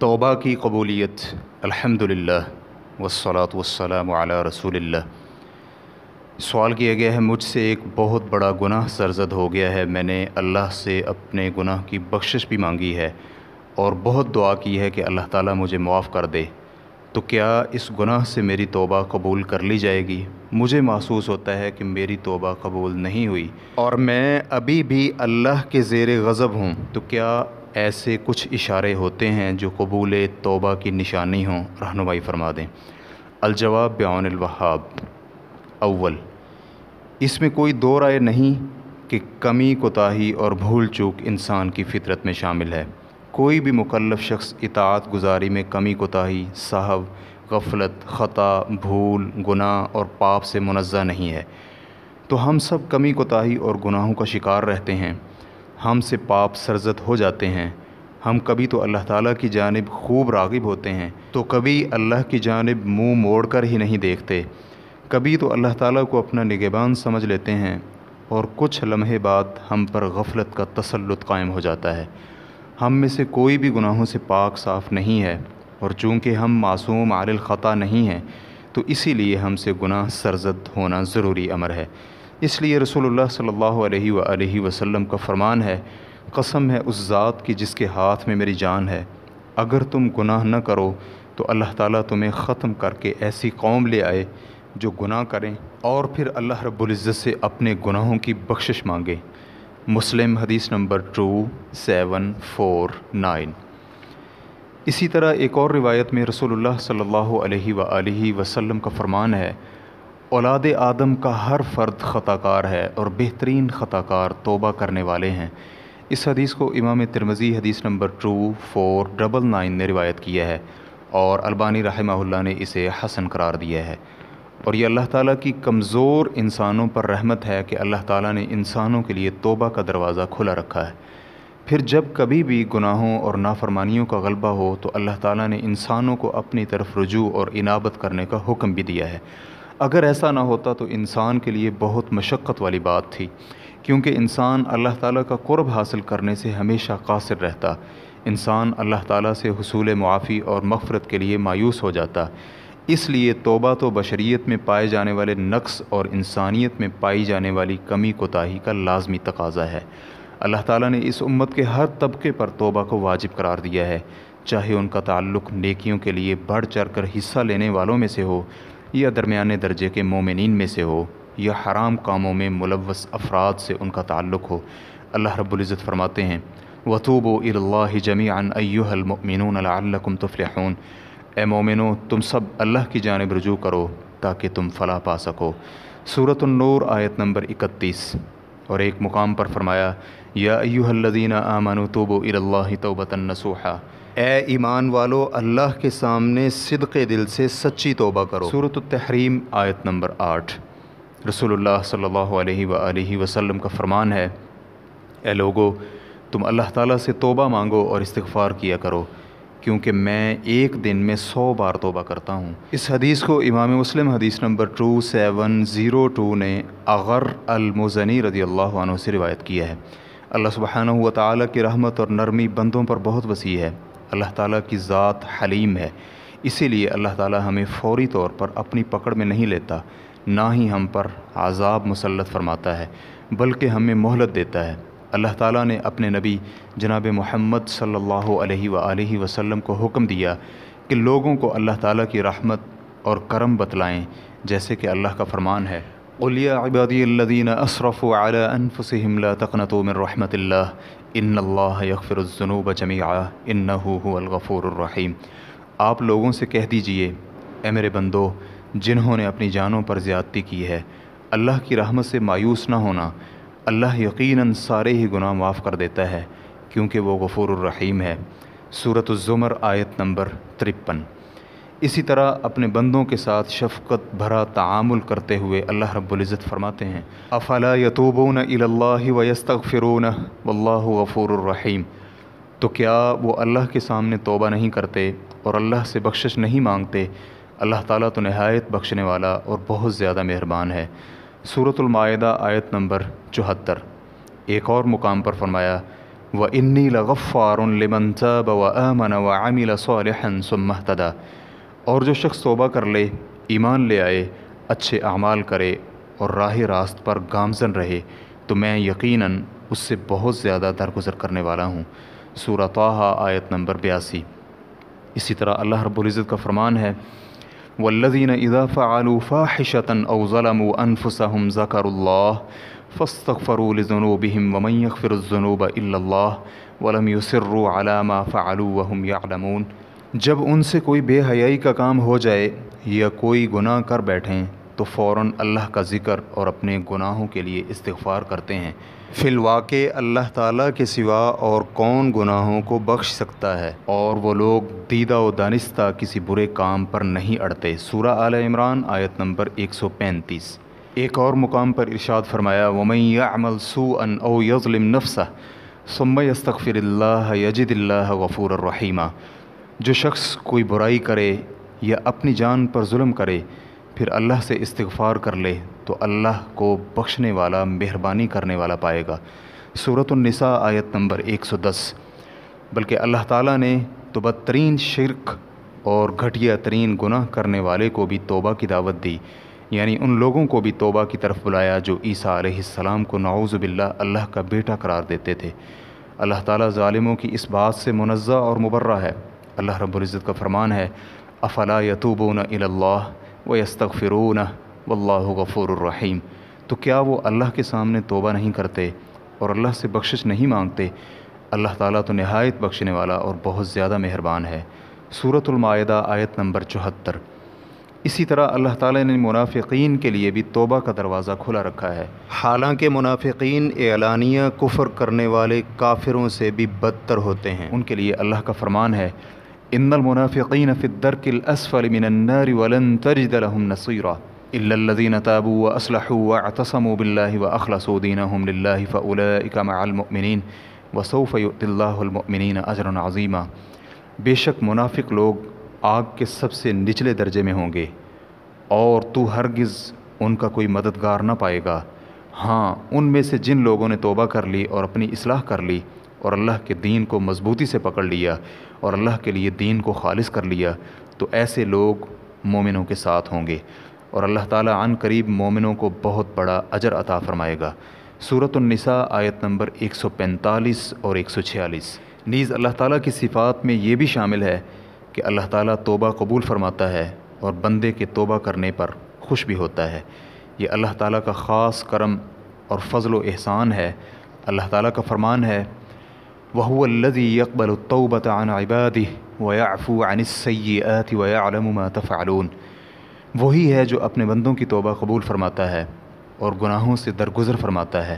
तोबा की कबूलियत अल्हम्दुलिल्लाह वसलात वसलाम अला रसूलिल्लाह सवाल किया गया है मुझसे एक बहुत बड़ा गुनाह सरजद हो गया है मैंने अल्लाह से अपने गुनाह की बख्शिश भी मांगी है और बहुत दुआ की है कि अल्लाह ताला मुझे माफ़ कर दे तो क्या इस गुनाह से मेरी तोबा कबूल कर ली जाएगी मुझे महसूस होता है कि मेरी तोबा कबूल नहीं हुई और मैं अभी भी अल्लाह के ज़ेर गज़ब हूँ तो क्या ऐसे कुछ इशारे होते हैं जो कबूल तोबा की निशानी हों रहनुमाई फरमा दें अलजवाब बयानवहाब अव्वल इसमें कोई दो राय नहीं कि कमी कोताही और भूल चूक इंसान की फितरत में शामिल है कोई भी मुकलफ शख्स इतात गुजारी में कमी कोताही साहब गफलत ख़ता भूल गुनाह और पाप से मुनज़ा नहीं है तो हम सब कमी कोताही और गुनाहों का शिकार रहते हैं हमसे पाप सरजद हो जाते हैं हम कभी तो अल्लाह ताला की जानब खूब रागिब होते हैं तो कभी अल्लाह की जानब मुंह मोड़कर ही नहीं देखते कभी तो अल्लाह ताला को अपना निगेबान समझ लेते हैं और कुछ लम्हे बाद हम पर गफलत का तसलुत कायम हो जाता है हम में से कोई भी गुनाहों से पाक साफ़ नहीं है और चूँकि हम मासूम आरल ख़ता नहीं हैं तो इसीलिए हमसे गुनाह सरजद होना ज़रूरी अमर है इसलिए रसोल्ला सल्ला वसम का फ़रमान है कसम है उस ज़ात की जिसके हाथ में मेरी जान है अगर तुम गुनाह न करो तो अल्लाह ताला तुम्हें ख़त्म करके ऐसी कौम ले आए जो गुनाह करें और फिर अल्लाह रब्ज़त से अपने गुनाहों की बख्शिश मांगें मुस्लिम हदीस number two seven four nine इसी तरह एक और रिवायत में रसोल्ला सल्ला वसम का फ़रमान है औलाद आदम का हर फ़र्द ख़ाकार है और बेहतरीन ख़ाकार तोबा करने वाले हैं इस हदीस को इमाम तिरमज़ी हदीस number two four double nine ने रिवायत किया है और अल्बानी रहमहुल्ला ने इसे हसन करार दिया है और ये अल्लाह ताला की कमज़ोर इंसानों पर रहमत है कि अल्लाह ताला ने इंसानों के लिए तोबा का दरवाज़ा खुला रखा है फिर जब कभी भी गुनाहों और नाफरमानियों का गलबा हो तो अल्लाह ताला ने इंसानों को अपनी तरफ रजू और इनाबत करने का हुक्म भी दिया है अगर ऐसा ना होता तो इंसान के लिए बहुत मशक्क़त वाली बात थी क्योंकि इंसान अल्लाह ताला का क़ुरब हासिल करने से हमेशा कासिर रहता इंसान अल्लाह ताला से हसूल मुआफ़ी और मफ़रत के लिए मायूस हो जाता इसलिए तोबा तो बशरीत में पाए जाने वाले नक्स और इंसानियत में पाई जाने वाली कमी कोताही का लाजमी तकाजा है अल्लाह ताला ने इस उम्मत के हर तबके पर तोबा को वाजिब करार दिया है चाहे उनका ताल्लुक़ नेकियों के लिए बढ़ चढ़ कर हिस्सा लेने वालों में से हो या दरमियाने दर्जे के मोमिन में से हो या हराम कामों में मुलवस अफराद से उनका ताल्लुक़ हो अल्लाह रब्ज़त फरमाते हैं वतूब अला जमीन ए मोमिनो तुम सब अल्लाह की जानब रजू करो ताकि तुम फला पा सको सूरत नूर आयत नंबर इकतीस और एक मुकाम पर फरमाया या अयुहल्लदीन आमनु तोबो अल्ला तोबतन नसूहा ए ईमान वालो अल्लाह के सामने सिद्क़ दिल से सच्ची तोबा करो सूरत तहरीम आयत नंबर आठ रसोल्ला सल्ला वसम का फरमान है ए लोगो तुम अल्लाह ताला से तोबा मांगो और इस्तफ़ार किया करो क्योंकि मैं एक दिन में सौ बार तोबा करता हूँ इस हदीस को इमाम मुस्लिम हदीस number two seven zero two ने अगर अलमुजनी रदी अल्लाह से रिवायत किया है अल्लाह सुबहाना हुआ ताली की रहमत और नरमी बंदों पर बहुत वसी है अल्लाह ताला की ज़ात हलीम है इसीलिए अल्लाह ताला हमें फौरी तौर पर अपनी पकड़ में नहीं लेता ना ही हम पर आज़ाब मुसलत फरमाता है बल्कि हमें मोहलत देता है अल्लाह ताला ने अपने नबी जनाब मोहम्मद सल्ला वसम को हुक्म दिया कि लोगों को अल्लाह ताली की रहमत और करम बतलाएं जैसे कि अल्लाह का फरमान है उलिया इबादीन असरफ़ अला अनफ़समला तकनतोमरहमत इन्नल्लाफ़िरज़नूब जमीआ इन्नफ़ूररहीम आप लोगों से कह दीजिए ए मेरे बंदो जिन्होंने अपनी जानों पर ज़्यादती की है अल्लाह की रहमत से मायूस ना होना अल्लाह यकीनन सारे ही गुनाह माफ़ कर देता है क्योंकि वो गफ़ुररहीम रहीम है सूरत आयत नंबर तिरपन इसी तरह अपने बंदों के साथ शफकत भरा तामुल करते हुए अल्लाह रब्ज़त फरमाते हैं अफला यतूबन वस्तक फ़िरून वफ़ूररहीम तो क्या वो अल्लाह के सामने तोबा नहीं करते और अल्लाह से बख्शिश नहीं मांगते अल्लाह ताला तो नहायत बख्शने वाला और बहुत ज़्यादा मेहरबान है सूरतमायदा आयत नंबर चौहत्तर एक और मुकाम पर फरमाया व इन्नी लगफ़ारमन व अमन व सोलहन सुमहतदा और जो शख्स तोबा कर ले ईमान ले आए अच्छे अमाल करे और राह रास्त पर गामजन रहे तो मैं यकीनन उससे बहुत ज़्यादा दरगुजर करने वाला हूँ सूरत आयत नंबर बयासी इसी तरह अल्लाह रबुल्ज़त का फ़रमान है वल्लजीन इज़ाफ़ालूफ़ाहिशतन अवज़लम अनफ़सम ज़करल्ला फ़स्तफ़रूलजनूबिम वमैफ़िरजनूब अल्ला वलम युसर्रु आलामा फ़ालू वहम यालमून जब उनसे कोई बेहयाई का काम हो जाए या कोई गुनाह कर बैठें तो फ़ौर अल्लाह का ज़िक्र और अपने गुनाहों के लिए इस्तफ़ार करते हैं फिलवाक़ अल्लाह ताला के सिवा और कौन गुनाहों को बख्श सकता है और वो लोग दीदा व दानिस्ता किसी बुरे काम पर नहीं अड़ते सूरा आल इमरान आयत नंबर 135 एक और मुकाम पर इरशाद फरमाया वमैयामल सू अन ओ यज़लिम नफ्सा सुम यस्तफ़िरल्ला यजिदिल्ला गफ़ूर रहीमा जो शख्स कोई बुराई करे या अपनी जान पर जुल्म करे फिर अल्लाह से इस्तगफ़ार कर ले तो अल्लाह को बख्शने वाला मेहरबानी करने वाला पाएगा सूरतनिसा आयत नंबर 110 बल्कि अल्लाह ताला ने तो बदतरीन शिरक और घटिया तरीन गुनाह करने वाले को भी तोबा की दावत दी यानी उन लोगों को भी तोबा की तरफ बुलाया जो ईसा सलाम को नाउज़बिल्ला अल्लाह का बेटा करार देते थे अल्लाह ताला ालिमों की इस बात से मुनज़ा और मुबर्रा है अल्लाह रब्ज़त का फ़रमान है अफ़ला यतूबून अल्लाह व यस्तक फ़िरून वल्ल तो क्या वो अल्लाह के सामने तोबा नहीं करते और अल्लाह से बख्शिश नहीं मांगते अल्लाह ताला तो नहायत बख्शने वाला और बहुत ज़्यादा मेहरबान है सूरतमायदा आयत नंबर चौहत्तर इसी तरह अल्लाह ताला ने मुनाफिकीन के लिए भी तोबा का दरवाज़ा खुला रखा है हालांकि मुनाफिकीन एलानिया कुफर करने वाले काफिरों से भी बदतर होते हैं उनके लिए अल्लाह का फरमान है इन मुनाफ़िन फ़िदरकिलअसफ़ल मिनन्नार वलन तजद लहम नसीरा इल्लल्लज़ीन ताबू व असलहू व अतसमू बिल्लाहि व अखलसूदीन हम लिल्लाहि फ़उलाइकमलमिन वसूफ़यतिल्लामिन अजर अज़ीमा बेशक मुनाफिक लोग आग के सबसे निचले दर्जे में होंगे और तू हरगिज़ उनका कोई मददगार ना पाएगा हाँ उनमें से जिन लोगों ने तोबा कर ली और अपनी असलाह कर ली और अल्लाह के दीन को मज़बूती से पकड़ लिया और अल्लाह के लिए दीन को खालिस कर लिया तो ऐसे लोग मोमिनों के साथ होंगे और अल्लाह ताला अन करीब मोमिनों को बहुत बड़ा अजर अता फ़रमाएगा निसा आयत नंबर 145 और 146 नीज़ अल्लाह ताला की सिफ़ात में ये भी शामिल है कि अल्लाह ताला तोबा कबूल फ़रमाता है और बंदे के तोबा करने पर खुश भी होता है ये अल्लाह ताला का ख़ास करम और फ़जल एहसान है अल्लाह ताला का फ़रमान है वह लजी यकबल तोबत आन इबादी वयाफ़ू आन सयात वयालम तफ़ालून वही है जो अपने बंदों की तोबा कबूल फरमाता है और गुनाहों से दरगुजर फरमाता है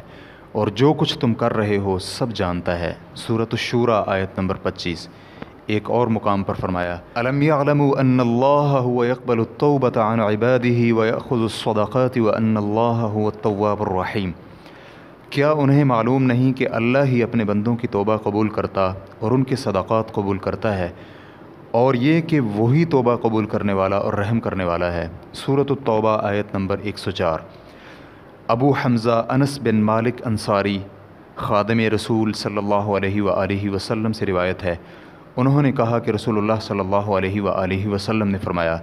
और जो कुछ तुम कर रहे हो सब जानता है सूरत शूरा आयत नंबर पच्चीस एक और मुकाम पर फरमाया अलमयालमकबल तोबत आन इबादी वखुदसदाक़त व अनल्ला तवाबरहीम क्या उन्हें मालूम नहीं कि अल्लाह ही अपने बंदों की तोबा कबूल करता और उनके सदाक़ात कबूल करता है और ये कि वही तोबा कबूल करने वाला और रहम करने वाला है सूरत तोबा आयत नंबर 104 अबू हमज़ा अनस बिन मालिक अंसारी ख़ादम रसूल सल्ला वसम से रिवायत है उन्होंने कहा कि रसूल सल्ला वसम ने फ़रमाया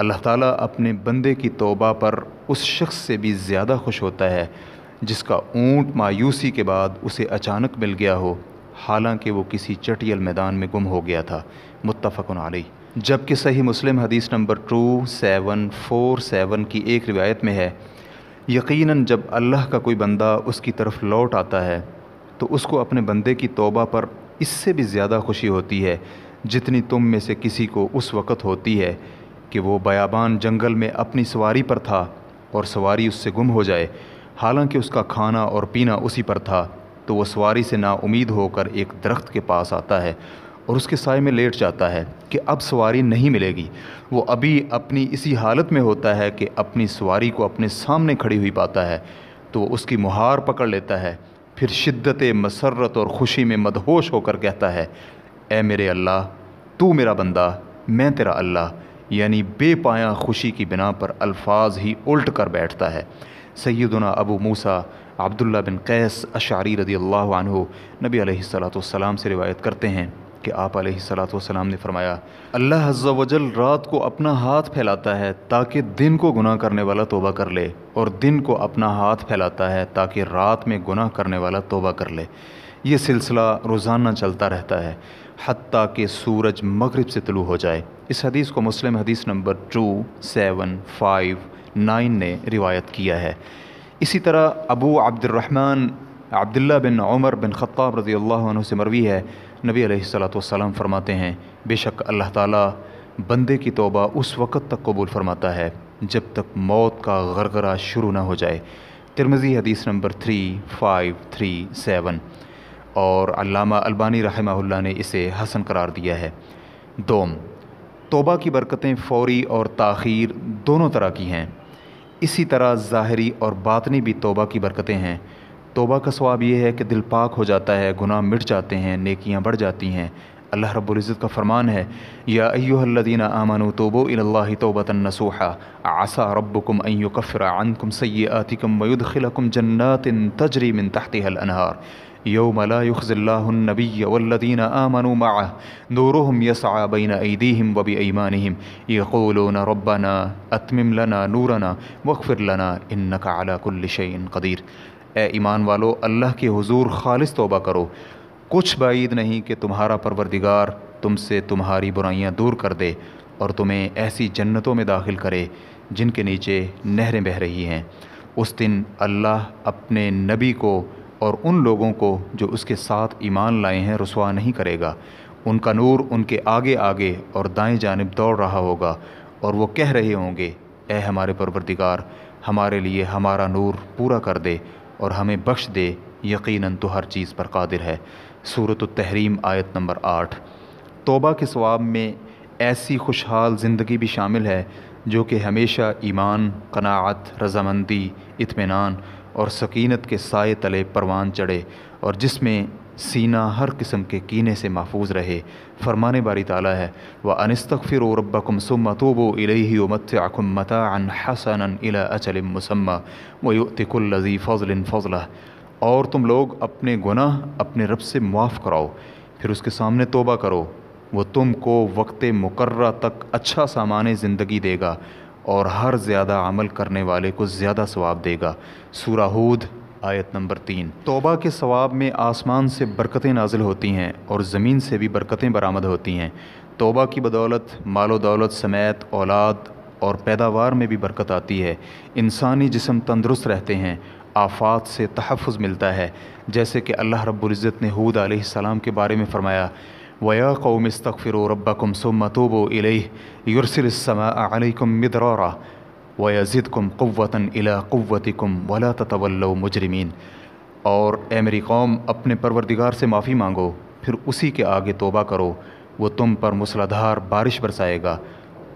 अल्लाह ताली अपने बंदे की तोबा पर उस शख्स से भी ज़्यादा खुश होता है जिसका ऊंट मायूसी के बाद उसे अचानक मिल गया हो हालांकि वो किसी चटियल मैदान में गुम हो गया था मुतफ़न आलई जबकि सही मुस्लिम हदीस number two seven four seven की एक रिवायत में है यकीनन जब अल्लाह का कोई बंदा उसकी तरफ लौट आता है तो उसको अपने बंदे की तोबा पर इससे भी ज़्यादा खुशी होती है जितनी तुम में से किसी को उस वक़्त होती है कि वो बयाबान जंगल में अपनी सवारी पर था और सवारी उससे गुम हो जाए हालांकि उसका खाना और पीना उसी पर था तो वह सवारी से नाउमीद होकर एक दरख्त के पास आता है और उसके साय में लेट जाता है कि अब सवारी नहीं मिलेगी वो अभी अपनी इसी हालत में होता है कि अपनी सवारी को अपने सामने खड़ी हुई पाता है तो वो उसकी मुहार पकड़ लेता है फिर शिद्दत मसरत और ख़ुशी में मदहोश होकर कहता है ए मेरे अल्लाह तू मेरा बंदा मैं तेरा अल्लाह यानी बेपाया खुशी की बिना पर अल्फाज ही उल्ट कर बैठता है सैदना अबू मूसा अब्दुल्ला बिन कैस अशारी रदी अल्लाह आनहु नबी सलाम से रिवायत करते हैं कि आप सलाम ने फरमाया अल्लाह वजल रात को अपना हाथ फैलाता है ताकि दिन को गुनाह करने वाला तोबा कर ले और दिन को अपना हाथ फैलाता है ताकि रात में गुनाह करने वाला तोबा कर ले ये सिलसिला रोज़ाना चलता रहता है हती कि सूरज मगरब से तलु हो जाए इस हदीस को मुस्लिम हदीस number two seven five nine ने रिवायत किया है इसी तरह अबू अब्दुलरहमान अब्दुल्ला बिन उमर बिन ख़त्ताब रज़ी अल्लाह से मरवी है नबी सलाम फ़रमाते हैं बेशक अल्लाह ताला बंदे की तोबा उस वक़्त तक कबूल फ़रमाता है जब तक मौत का गरगरा शुरू ना हो जाए तिरमज़ी हदीस number three five three seven और अल्लामा अल्बानी रहमा ने इसे हसन करार दिया है दोम तोबा की बरकतें फ़ौरी और ताखीर दोनों तरह की हैं इसी तरह ज़ाहरी और बातनी भी तोबा की बरकतें हैं तोबा का स्वाब यह है कि दिल पाक हो जाता है गुनाह मिट जाते हैं नेकियाँ बढ़ जाती हैं अल्लाह रब्ज़त का फ़रमान है या अयोल्लिन आमन तोबो तोबतनसूहा आसा रबकुम अयो कफ़रा अनकुम सैतिकम वयुदखिलकुम जन्नातिन तजरीमिन तहत हल अनहार योमलाखज़ल्लाबी वल्लिन आमनु मा नूरहम यसाबिन ईदीम वबी ईमानम यकोलोन रब्बाना अतमिम लना नूरना वक्फिर लना इन नकालाकुल्लशन कदीर ए ईमान वालो अल्लाह के हुजूर खालिस तोबा करो कुछ बाईद नहीं कि तुम्हारा परवरदिगार तुमसे तुम्हारी बुराइयां दूर कर दे और तुम्हें ऐसी जन्नतों में दाखिल करे जिनके नीचे नहरें बह रही हैं उस दिन अल्लाह अपने नबी को और उन लोगों को जो उसके साथ ईमान लाए हैं रसवा नहीं करेगा उनका नूर उनके आगे आगे और दाएं जानब दौड़ रहा होगा और वो कह रहे होंगे ए हमारे परवरदिगार हमारे लिए हमारा नूर पूरा कर दे और हमें बख्श दे यकीनन तो हर चीज़ पर कादिर है सूरत तहरीम आयत नंबर आठ तोबा के स्वाब में ऐसी खुशहाल ज़िंदगी भी शामिल है जो कि हमेशा ईमान कनात रजामंदी इतमान और सकीनत के साय तले परवान चढ़े और जिसमें सीना हर किस्म के कीने से महफूज रहे फरमाने बारी ताला है व अनस्तफ़िर फिर सुम तोबो इलही मत आकुम हसन इला अचल मुसम्मा वयुतिकुल्लजी फ़ज़ल फ़ज़ला और तुम लोग अपने गुनाह अपने रब से मुआफ़ कराओ फिर उसके सामने तोबा करो वो तुम को वक्त मुकर्रा तक अच्छा सामान ज़िंदगी देगा और हर ज़्यादा अमल करने वाले को ज़्यादा सवाब देगा सूराहूद आयत नंबर तीन तोबा के सवाब में आसमान से बरकतें नाजिल होती हैं और ज़मीन से भी बरकतें बरामद होती हैं तोबा की बदौलत मालो दौलत समेत औलाद और पैदावार में भी बरकत आती है इंसानी जिसम तंदरुस्त रहते हैं आफात से तहफ़ मिलता है जैसे कि अल्लाह रब्ज़त ने हूद आसमाम के बारे में फ़रमाया ويا قوم استغفروا ربكم ثم توبوا إليه يرسل السماء عليكم مدرارا ويزدكم قوة إلى قوتكم ولا تتولوا مجرمين और ए मेरी कौम अपने परवरदिगार से माफ़ी मांगो फिर उसी के आगे तोबा करो वो तुम पर मूसलाधार बारिश बरसाएगा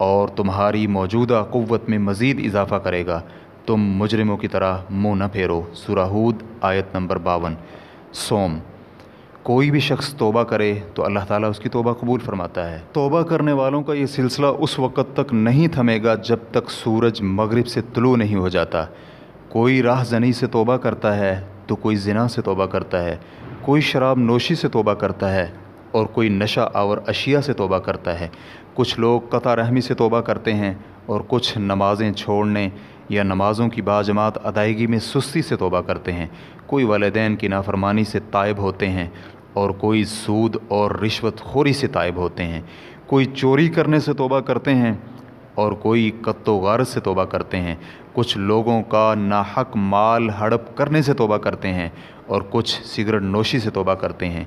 और तुम्हारी मौजूदा क़वत में मज़ीद इजाफ़ा करेगा तुम मुजरिमों की तरह मुँह न फेरो सुराहूद आयत नंबर बावन सोम कोई भी शख्स तोबा करे तो अल्लाह ताला उसकी तोबा कबूल फरमाता है तोबा करने वालों का ये सिलसिला उस वक़्त तक नहीं थमेगा जब तक सूरज मगरिब से तलु नहीं हो जाता कोई राह जनी से तोबा करता है तो कोई जिना से तोबा करता है कोई शराब नोशी से तोबा करता है और कोई नशा और अशिया से तोबा करता है कुछ लोग कता रहमी से तोबा करते हैं और कुछ नमाज़ें छोड़ने या नमाज़ों की बाजमात अदायगी में सुस्ती से तोबा करते हैं कोई वालदेन की नाफरमानी से तायब होते हैं और कोई सूद और रिश्वत खोरी से तायब होते हैं कोई चोरी करने से तोबा करते हैं और कोई कत्तो गार से तोबा करते हैं कुछ लोगों का नाहक माल हड़प करने से तोबा करते हैं और कुछ सिगरेट नोशी से तोबा करते हैं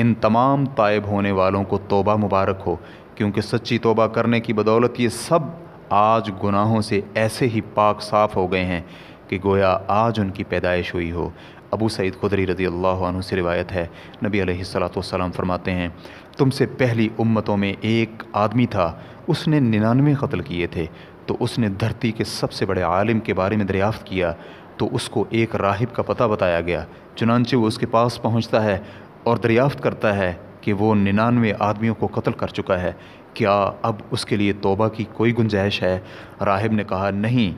इन तमाम तायब होने वालों को तोबा मुबारक हो क्योंकि सच्ची तोबा करने की बदौलत ये सब आज गुनाहों से ऐसे ही पाक साफ़ हो गए हैं कि गोया आज उनकी पैदाइश हुई हो अबू सईद खुदरी रदी अल्लाह से रिवायत है नबी सलाम फरमाते हैं तुमसे पहली उम्मतों में एक आदमी था उसने निन्यानवे कत्ल किए थे तो उसने धरती के सबसे बड़े आलिम के बारे में दरियाफ़त किया तो उसको एक राहिब का पता बताया गया चुनानचे वो उसके पास पहुँचता है और दरियाफ़त करता है कि वो निन्यानवे आदमियों को कत्ल कर चुका है क्या अब उसके लिए तोबा की कोई गुंजाइश है राहिब ने कहा नहीं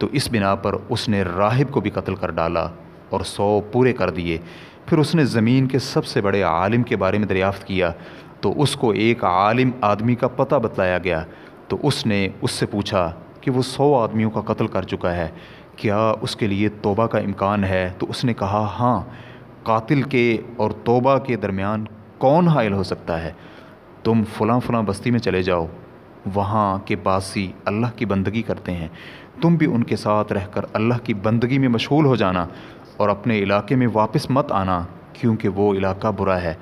तो इस बिना पर उसने राहिब को भी कत्ल कर डाला और सौ पूरे कर दिए फिर उसने ज़मीन के सबसे बड़े आलिम के बारे में दरियाफ़त किया तो उसको एक आलिम आदमी का पता बतलाया गया तो उसने उससे पूछा कि वो सौ आदमियों का कत्ल कर चुका है क्या उसके लिए तोबा का इम्कान है तो उसने कहा हाँ कातिल के और तोबा के दरमियान कौन हायल हो सकता है तुम फलां फलां बस्ती में चले जाओ वहाँ के बासी अल्लाह की बंदगी करते हैं तुम भी उनके साथ रहकर अल्लाह की बंदगी में मशहूल हो जाना और अपने इलाके में वापस मत आना क्योंकि वो इलाका बुरा है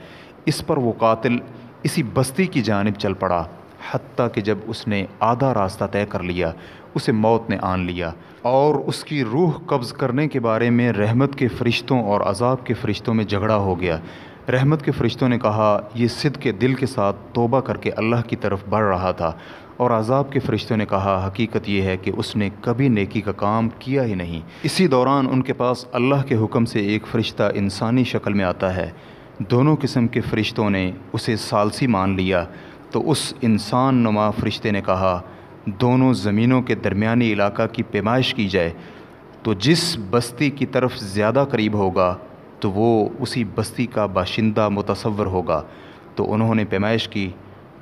इस पर वो कातिल इसी बस्ती की जानब चल पड़ा हती कि जब उसने आधा रास्ता तय कर लिया उसे मौत ने आन लिया और उसकी रूह कब्ज़ करने के बारे में रहमत के फ़रिश्तों और अजाब के फ़रिश्तों में झगड़ा हो गया रहमत के फ़रिश्तों ने कहा यह सिद के दिल के साथ तोबा करके अल्लाह की तरफ बढ़ रहा था और अजाब के फ़रिश्तों ने कहा हकीकत यह है कि उसने कभी नेकी का काम किया ही नहीं इसी दौरान उनके पास अल्लाह के हुक्म से एक फ़रिश्ता इंसानी शक्ल में आता है दोनों किस्म के फ़रिश्तों ने उसे सालसी मान लिया तो उस इंसान नुमा फ़रिश्ते ने कहा दोनों ज़मीनों के दरमिया इलाका की पैमाइश की जाए तो जिस बस्ती की तरफ ज़्यादा करीब होगा तो वो उसी बस्ती का बाशिंदा मुतसवर होगा तो उन्होंने पैमाइश की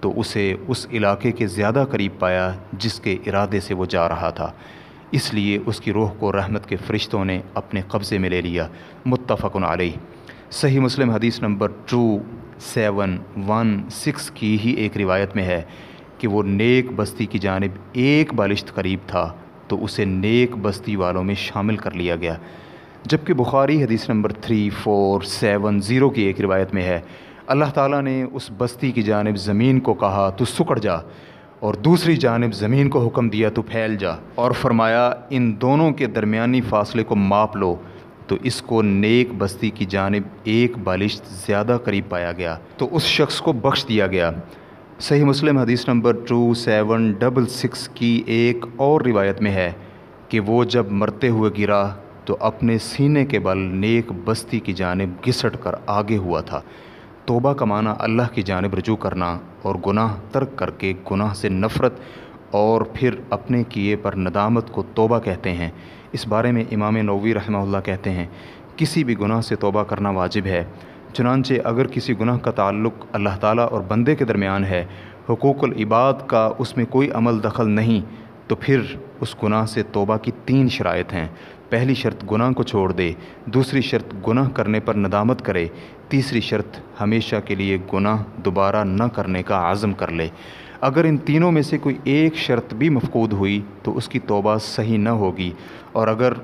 तो उसे उस इलाके के ज़्यादा करीब पाया जिसके इरादे से वो जा रहा था इसलिए उसकी रूह को रहमत के फ़रिश्तों ने अपने कब्ज़े में ले लिया मुतफ़न आलही सही मुस्लिम हदीस number two seven one six की ही एक रिवायत में है कि वो नेक बस्ती की जानब एक बालिश्त करीब था तो उसे नेक बस्ती वालों में शामिल कर लिया गया जबकि बुखारी हदीस number three four seven zero की एक रिवायत में है अल्लाह ताला ने उस बस्ती की जानब ज़मीन को कहा तो सुकड़ जा और दूसरी जानब ज़मीन को हुक्म दिया तो फैल जा और फरमाया इन दोनों के दरमियानी फ़ासले को माप लो तो इसको नेक बस्ती की जानब एक बालिश ज़्यादा करीब पाया गया तो उस शख्स को बख्श दिया गया सही मुस्लिम हदीस number two seven double six की एक और रिवायत में है कि वो जब मरते हुए गिरा तो अपने सीने के बल नेक बस्ती की जानब घिसट कर आगे हुआ था तोबा कमाना अल्लाह की जानब रजू करना और गुनाह तर्क करके गुनाह से नफ़रत और फिर अपने किए पर नदामत को तोबा कहते हैं इस बारे में इमाम नवी रहमल्ला कहते हैं किसी भी गुनाह से तोबा करना वाजिब है चुनानचे अगर किसी गुनाह का ताल्लुक अल्लाह ताला और बंदे के दरमियान है हकूक़ल इबाद का उसमें कोई अमल दखल नहीं तो फिर उस गुनाह से तोबा की तीन शरात हैं पहली शर्त गुनाह को छोड़ दे दूसरी शर्त गुनाह करने पर नदामत करे तीसरी शर्त हमेशा के लिए गुनाह दोबारा न करने का आज़म कर ले अगर इन तीनों में से कोई एक शर्त भी मफकूद हुई तो उसकी तोबा सही न होगी और अगर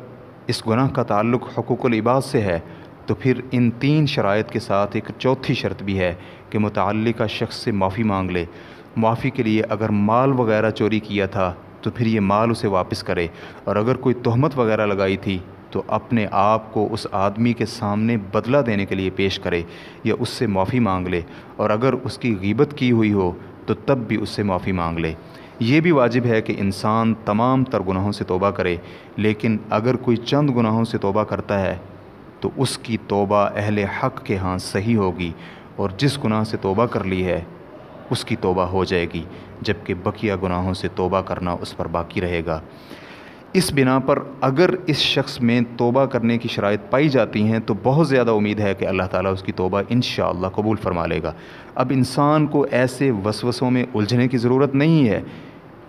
इस गुनाह का ताल्लुक हकूक इबाद से है तो फिर इन तीन शरात के साथ एक चौथी शर्त भी है कि मुतल शख्स से माफ़ी मांग ले माफ़ी के लिए अगर माल वगैरह चोरी किया था तो फिर ये माल उसे वापस करे और अगर कोई तहमत वगैरह लगाई थी तो अपने आप को उस आदमी के सामने बदला देने के लिए पेश करे या उससे माफ़ी मांग ले और अगर उसकी गीबत की हुई हो तो तब भी उससे माफ़ी मांग ले ये भी वाजिब है कि इंसान तमाम तर गुनाहों से तोबा करे लेकिन अगर कोई चंद गुनाहों से तोबा करता है तो उसकी तोबा अहल हक के हाँ सही होगी और जिस गुनाह से तोबा कर ली है उसकी तोबा हो जाएगी जबकि बकिया गुनाहों से तोबा करना उस पर बाकी रहेगा इस बिना पर अगर इस शख्स में तोबा करने की शराइ पाई जाती हैं तो बहुत ज़्यादा उम्मीद है कि अल्लाह ताला उसकी तोबा इन कबूल फरमा लेगा अब इंसान को ऐसे वसवसों में उलझने की ज़रूरत नहीं है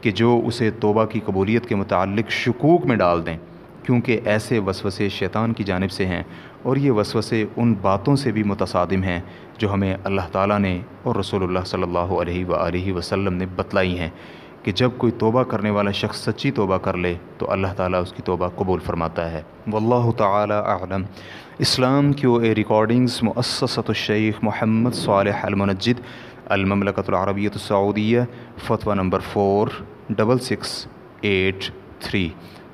कि जो उसे तोबा की कबूलियत के मुतल शकूक में डाल दें क्योंकि ऐसे वसवसे शैतान की जानब से हैं और ये वसवसे उन बातों से भी मुतसादिम हैं जो हमें अल्लाह ताला ने और रसूलुल्लाह सल्लल्लाहु अलैहि वसल्लम ने बतलाई हैं कि जब कोई तोबा करने वाला शख्स सच्ची तोबा कर ले तो अल्लाह ताला उसकी तोबा कबूल फरमाता है वल्लाह तलम इस्लाम की वो ए रिकॉर्डिंग्स मुससतशेख मोहम्मद सालमनजिद अलममलकतरबियत सऊदिया फ़तवा number four double six eight three